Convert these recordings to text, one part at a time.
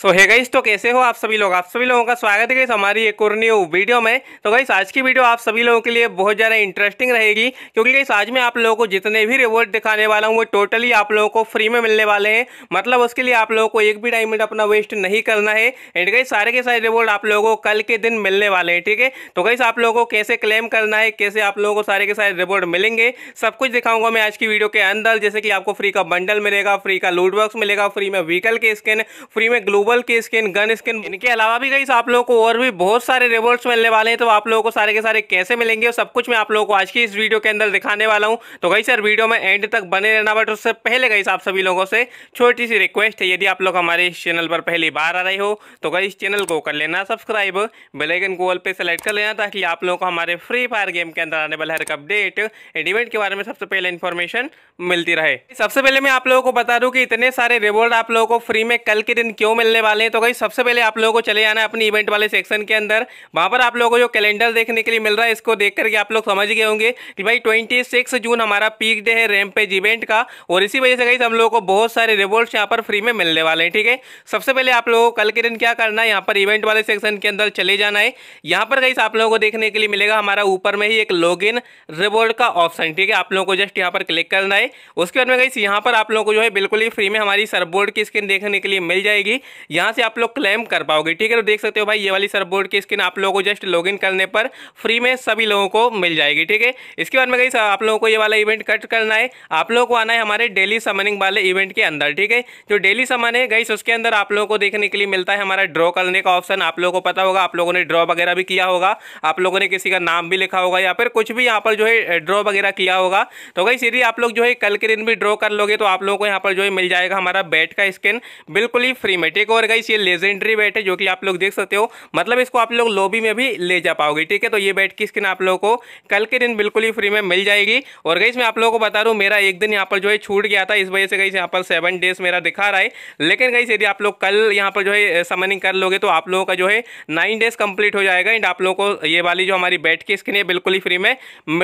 सो है गाइस तो कैसे हो आप सभी लोग आप सभी लोगों का स्वागत है इस हमारी एक और न्यू वीडियो में तो गाइस आज की वीडियो आप सभी लोगों के लिए बहुत ज़्यादा इंटरेस्टिंग रहेगी क्योंकि गाइस आज मैं आप लोगों को जितने भी रिवॉर्ड दिखाने वाला हूँ वो टोटली आप लोगों को फ्री में मिलने वाले हैं मतलब उसके लिए आप लोगों को एक भी टाइम अपना वेस्ट नहीं करना है एंड गई सारे के सारे रिवॉर्ड आप लोगों को कल के दिन मिलने वाले हैं ठीक है तो गाइस आप लोगों को कैसे क्लेम करना है कैसे आप लोगों को सारे के सारे रिवॉर्ड मिलेंगे सब कुछ दिखाऊंगा मैं आज की वीडियो के अंदर जैसे कि आपको फ्री का बंडल मिलेगा फ्री का लूटबॉक्स मिलेगा फ्री में व्हीकल के स्कैन फ्री में ग्लू डूबल की स्किन गन स्किन इनके अलावा भी गई आप लोगों को और भी बहुत सारे रिवॉर्ड्स मिलने वाले हैं तो आप लोगों को सारे के सारे कैसे मिलेंगे और सब कुछ मैं आप लोगों को आज की इस वीडियो के अंदर दिखाने वाला हूँ तो गई सर वीडियो में एंड तक बने रहना बट उससे पहले गई आप सभी लोगों से छोटी सी रिक्वेस्ट है यदि आप लोग हमारे इस चैनल पर पहली बार आ रहे हो तो गई चैनल को कर लेना सब्सक्राइब बेलाइकन गूगल पे सेलेक्ट कर लेना ताकि आप लोगों को हमारे फ्री फायर गेम के अंदर आने वाले हर एक अपडेट एंड इवेंट के बारे में सबसे पहले इन्फॉर्मेशन मिलती रहे सबसे पहले मैं आप लोगों को बता दूँ कि इतने सारे रिवॉर्ड आप लोगों को फ्री में कल के दिन क्यों मिलने करने वाले हैं तो गई सबसे पहले आप लोगों को चले जाना है अपने इवेंट वाले सेक्शन के अंदर वहाँ पर आप लोगों को जो कैलेंडर देखने के लिए मिल रहा है इसको देख करके आप लोग समझ गए होंगे कि भाई ट्वेंटी जून हमारा पीक डे है रैमपेज इवेंट का और इसी वजह से गई हम लोगों को बहुत सारे रिवॉर्ड्स यहाँ पर फ्री में मिलने वाले हैं ठीक है सबसे पहले आप लोगों को कल के दिन क्या करना है यहाँ पर इवेंट वाले सेक्शन के अंदर चले जाना है यहाँ पर गई आप लोगों को देखने के लिए मिलेगा हमारा ऊपर में ही एक लॉग इन रिवॉर्ड का ऑप्शन ठीक है आप लोगों को जस्ट यहाँ पर क्लिक करना है उसके बाद में गई यहाँ पर आप लोगों को जो है बिल्कुल ही फ्री में हमारी सरबोर्ड की स्क्रीन देखने के लिए मिल जाएगी यहाँ से आप लोग क्लेम कर पाओगे ठीक है तो देख सकते हो भाई ये वाली सर बोर्ड की स्किन आप लोगों को जस्ट लॉग करने पर फ्री में सभी लोगों को मिल जाएगी ठीक है इसके बाद में कहीं आप लोगों को ये वाला इवेंट कट करना है आप लोगों को आना है हमारे डेली समनिंग वाले इवेंट के अंदर ठीक है जो डेली समन है गई उसके अंदर आप लोगों को देखने के लिए मिलता है हमारा ड्रॉ करने का ऑप्शन आप लोगों को पता होगा आप लोगों ने ड्रॉ वगैरह भी किया होगा आप लोगों ने किसी का नाम भी लिखा होगा या फिर कुछ भी यहाँ पर जो है ड्रॉ वगैरह किया होगा तो गई सीधी आप लोग जो है कल के दिन भी ड्रॉ कर लोगे तो आप लोगों को यहाँ पर जो है मिल जाएगा हमारा बैट का स्किन बिल्कुल ही फ्री में ठीक हो और गाइस ये लेजेंडरी बैट है जो कि आप लोग देख सकते हो मतलब इसको आप लोग लॉबी में भी ले जा पाओगे ठीक है तो ये बैट की स्किन आप लोगों को कल के दिन बिल्कुल ही फ्री में मिल जाएगी और गई मैं आप लोगों को बता रहा हूँ मेरा एक दिन यहाँ पर जो है छूट गया था इस वजह से गई यहाँ पर सेवन डेज मेरा दिखा रहा है लेकिन गई यदि आप लोग कल यहाँ पर जो है समनिंग कर लोगे तो आप लोगों का जो है नाइन डेज कंप्लीट हो जाएगा एंड आप लोगों को ये वाली जो हमारी बैट की स्किन है बिल्कुल ही फ्री में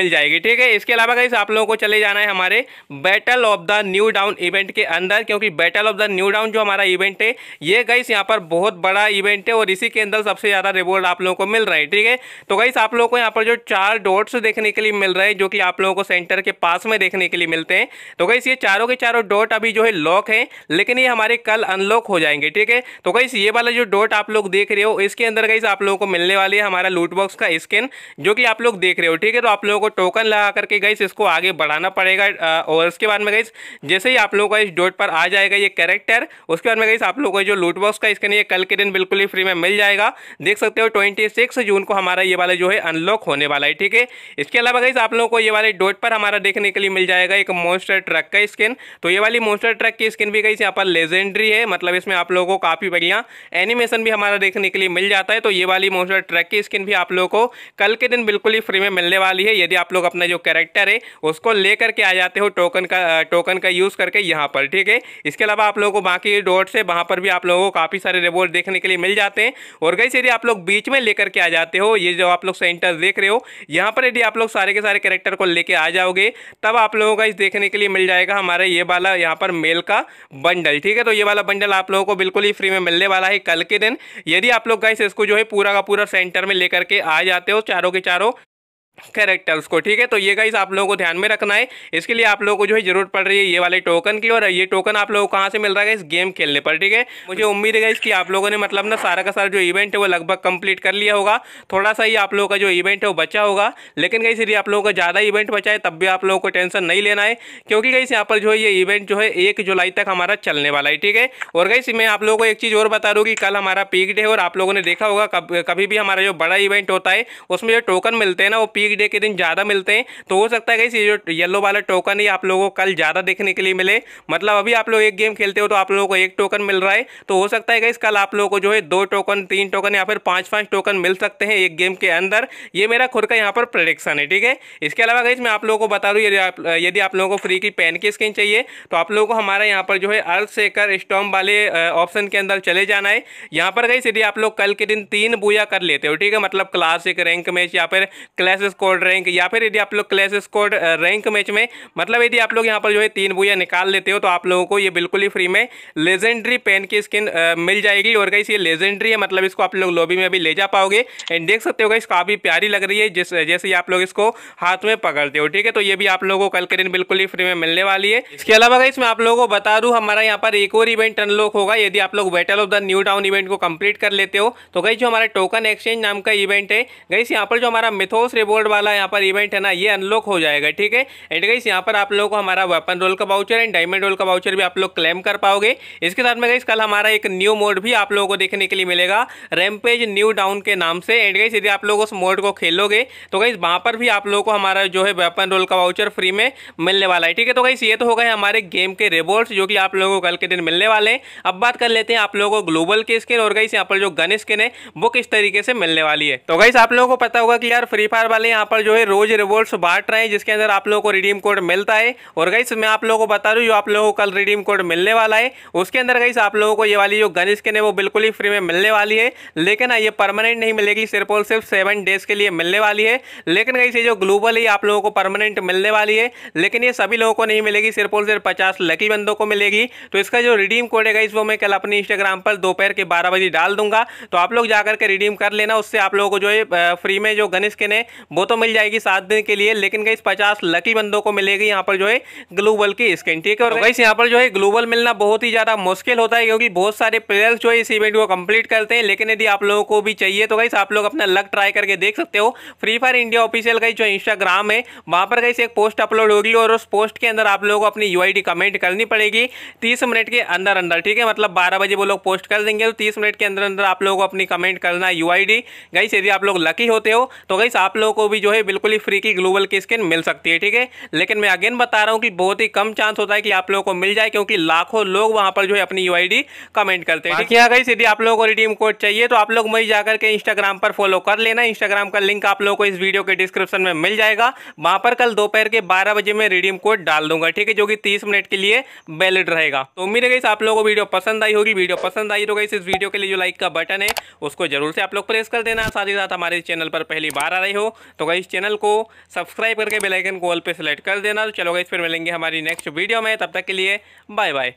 मिल जाएगी ठीक है इसके अलावा गई आप लोगों को चले जाना है हमारे battle of the new town event के अंदर क्योंकि battle of the new town जो हमारा इवेंट है ये है गाइस यहाँ पर बहुत बड़ा इवेंट है और इसी के अंदर सबसे ज़्यादा रिवॉर्ड आप लोगों को मिल रहा है ठीक है तो गाइस आप लोगों को यहाँ पर जो चार डॉट्स देखने के लिए मिल रहे हैं जो कि आप लोगों को सेंटर के पास में देखने के लिए मिलते हैं तो गाइस ये चारों के चारों डॉट अभी जो है लॉक है लेकिन ये हमारे कल अनलॉक हो जाएंगे ठीक है तो गाइस ये वाला जो डॉट आप लोग देख रहे हो इसके अंदर गाइस आप लोगों को मिलने वाली है हमारा लूट बॉक्स का स्किन जो कि आप लोग देख रहे हो ठीक है तो आप लोगों को टोकन लगा करके गाइस इसको आगे बढ़ाना पड़ेगा और उसके बाद में गाइस जैसे ही आप लोगों का इस डॉट पर आ जाएगा ये कैरेक्टर उसके बाद में गाइस आप लोगों को जो लूट लूट बॉक्स का इसके लिए कल के दिन बिल्कुल ही फ्री में मिल जाएगा देख सकते हो ट्वेंटी सिक्स जून को हमारा ये वाला जो है अनलॉक होने वाला है ठीक है इसके अलावा गाइज आप लोगों को ये वाले डोट पर हमारा देखने के लिए मिल जाएगा एक मोस्टर ट्रक का स्किन तो ये वाली मोस्टर ट्रक की स्किन भी गाइज यहाँ पर लेजेंडरी है मतलब इसमें आप लोगों को काफ़ी बढ़िया एनिमेशन भी हमारा देखने के लिए मिल जाता है तो ये वाली मोस्टर ट्रक की स्किन भी आप लोगों को कल के दिन बिल्कुल ही फ्री में मिलने वाली है यदि आप लोग अपना जो कैरेक्टर है उसको लेकर के आ जाते हो टोकन का टोकन का यूज़ करके यहाँ पर ठीक है इसके अलावा आप लोगों को बाकी डोट से वहाँ पर भी आप लोगों को काफ़ी सारे रिवॉर्ड देखने के लिए मिल जाते हैं और गई यदि आप लोग बीच में लेकर के आ जाते हो ये जो आप लोग सेंटर देख रहे हो यहाँ पर यदि आप लोग सारे के सारे करेक्टर को लेकर आ जाओगे तब आप लोगों का इस देखने के लिए मिल जाएगा हमारा ये वाला यहाँ पर मेल का बंडल ठीक है तो ये वाला बंडल आप लोगों को बिल्कुल ही फ्री में मिलने वाला है कल के दिन यदि आप लोग गाइस इसको जो है पूरा का पूरा सेंटर में लेकर के आ जाते हो चारों के चारों कैरेक्टर्स को ठीक है तो ये गाइस आप लोगों को ध्यान में रखना है इसके लिए आप लोगों को जो है जरूरत पड़ रही है ये वाले टोकन की और ये टोकन आप लोगों को कहाँ से मिल रहा है इस गेम खेलने पर ठीक है मुझे उम्मीद है कि आप लोगों ने मतलब ना सारा का सारा जो इवेंट है वो लगभग कंप्लीट कर लिया होगा थोड़ा सा ही आप लोगों का जो इवेंट है वो बचा होगा लेकिन कहीं यदि आप लोगों का ज़्यादा इवेंट बचा है तब भी आप लोगों को टेंशन नहीं लेना है क्योंकि गाइस यहाँ पर जो है ये इवेंट जो है एक जुलाई तक हमारा चलने वाला है ठीक है और गाइस मैं आप लोगों को एक चीज़ और बता दूँ कि कल हमारा पीक डे और आप लोगों ने देखा होगा कभी भी हमारा जो बड़ा इवेंट होता है उसमें जो टोकन मिलते हैं ना वो वीक डे के दिन ज़्यादा मिलते हैं तो हो सकता है कि ये जो येलो वाला टोकन ही आप लोगों को कल ज़्यादा देखने के लिए मिले मतलब अभी आप लोग एक गेम खेलते हो तो आप लोगों को एक टोकन मिल रहा है तो हो सकता है कि कल आप लोगों को जो है दो टोकन तीन टोकन या फिर पाँच पाँच टोकन मिल सकते हैं एक गेम के अंदर ये मेरा खुद का यहाँ पर प्रडिक्शन है ठीक है इसके अलावा गई मैं आप लोगों को बता दूँ यदि आप यदि आप लोगों को फ्री की पेन की स्किन चाहिए तो आप लोगों को हमारा यहाँ पर जो है अर्थ सेकर स्टॉम वाले ऑप्शन के अंदर चले जाना है यहाँ पर गई यदि आप लोग कल के दिन तीन बूया कर लेते हो ठीक है मतलब क्लासिक रैंक मैच या फिर क्लैश कोड रैंक या फिर यदि आप लोग क्लैश स्कोड रैंक मैच में मतलब यदि आप लोग यहाँ पर जो है तीन बुया निकाल लेते हो तो आप लोगों को ये बिल्कुल ही फ्री में लेजेंड्री पेन की स्किन मिल जाएगी और कहीं ये लेजेंड्री है मतलब इसको आप लोग लॉबी में भी ले जा पाओगे एंड देख सकते हो गाइस काफ़ी प्यारी लग रही है जिस जैसे ही आप लोग इसको हाथ में पकड़ते हो ठीक है तो ये भी आप लोगों को कल के दिन बिल्कुल ही फ्री में मिलने वाली है इसके अलावा गाइस इसमें आप लोगों को बता दूँ हमारा यहाँ पर एक और इवेंट अनलॉक होगा यदि आप लोग battle of the new town event को कंप्लीट कर लेते हो तो गई जो हमारा टोकन एक्सचेंज नाम का इवेंट है गई यहाँ पर जो हमारा मिथोस रिवॉर्ड करोड़ वाला यहाँ पर इवेंट है ना ये अनलॉक हो जाएगा ठीक है एंड गाइस यहाँ पर आप लोगों को हमारा वेपन रोल का वाउचर एंड डायमंड रोल का वाउचर भी आप लोग क्लेम कर पाओगे इसके साथ में गाइस कल हमारा एक न्यू मोड भी आप लोगों को देखने के लिए मिलेगा रैमपेज न्यू डाउन के नाम से एंड गाइस यदि आप लोग उस मोड को खेलोगे तो गाइस वहाँ पर भी आप लोगों को हमारा जो है वेपन रोल का वाउचर फ्री में मिलने वाला है ठीक है तो गाइस ये तो हो गए हमारे गेम के रिवॉर्ड्स जो कि आप लोगों को कल के दिन मिलने वाले हैं अब बात कर लेते हैं आप लोगों को ग्लोबल के स्किन और गाइस यहाँ पर जो गन स्किन है वो किस तरीके से मिलने वाली है तो गाइस आप लोगों को पता होगा कि यार फ्री फायर वाले यहाँ पर जो है रोज रिवॉर्ड्स बांट रहे हैं जिसके अंदर आप लोगों को रिडीम कोड मिलता है और गई मैं आप लोगों को बता रहा हूँ जो आप लोगों को कल रिडीम कोड मिलने वाला है उसके अंदर गई आप लोगों को ये वाली जो गन स्किन है वो बिल्कुल ही फ्री में मिलने वाली है लेकिन हाँ, ये परमानेंट नहीं मिलेगी सिर्फ और सिर्फ सेवन डेज के लिए मिलने वाली है लेकिन गई जो ग्लोबल है आप लोगों को परमानेंट मिलने वाली है लेकिन ये सभी लोगों को नहीं मिलेगी सिर्फ और सिर्फ पचास लकी बंदों को मिलेगी तो इसका जो रिडीम कोड है गई वो मैं कल अपने इंस्टाग्राम पर दोपहर के बारह बजे डाल दूंगा तो आप लोग जाकर के रिडीम कर लेना उससे आप लोगों को जो है फ्री में जो गन स्किन है वो तो मिल जाएगी सात दिन के लिए लेकिन गई पचास लकी बंदों को मिलेगी यहाँ पर जो है ग्लोबल की स्किन ठीक है और गई तो यहाँ पर जो है ग्लोबल मिलना बहुत ही ज़्यादा मुश्किल होता है क्योंकि बहुत सारे प्लेयर्स जो है इस इवेंट को कंप्लीट करते हैं लेकिन यदि आप लोगों को भी चाहिए तो गई आप लोग अपना लक ट्राई करके देख सकते हो फ्री फायर इंडिया ऑफिशियल गई जो इंस्टाग्राम है वहाँ पर गई एक पोस्ट अपलोड होगी और उस पोस्ट के अंदर आप लोगों को अपनी यू कमेंट करनी पड़ेगी तीस मिनट के अंदर अंदर ठीक है मतलब बारह बजे वो लोग पोस्ट कर देंगे तो तीस मिनट के अंदर अंदर आप लोगों को अपनी कमेंट करना यू आई डी यदि आप लोग लकी होते हो तो गई आप लोगों को भी जो है बिल्कुल ही फ्री की ग्लोबल की स्किन मिल सकती है ठीक है लेकिन मैं अगेन बता रहा हूँ कि बहुत ही कम चांस होता है कि आप लोगों को मिल जाए क्योंकि लाखों लोग वहाँ पर जो है अपनी यू कमेंट करते हैं ठीक है यदि आप लोगों को रिडीम कोड चाहिए तो आप लोग वही जाकर के इंस्टाग्राम पर फॉलो कर लेना इंस्टाग्राम का लिंक आप लोगों को इस वीडियो के डिस्क्रिप्शन में मिल जाएगा वहाँ पर कल दोपहर के बारह बजे मैं रिडीम कोड डाल दूंगा ठीक है जो कि तीस मिनट के लिए वैलिड रहेगा तो उम्मीद है गई आप लोगों को वीडियो पसंद आई होगी वीडियो पसंद आई तो गई इस वीडियो के लिए जो लाइक का बटन है उसको जरूर से आप लोग प्रेस कर देना साथ ही साथ हमारे चैनल पर पहली बार आ रही हो तो तो गई चैनल को सब्सक्राइब करके बेलाइकन को ऑल पर सेलेक्ट कर देना तो चलो गाइस फिर मिलेंगे हमारी नेक्स्ट वीडियो में तब तक के लिए बाय बाय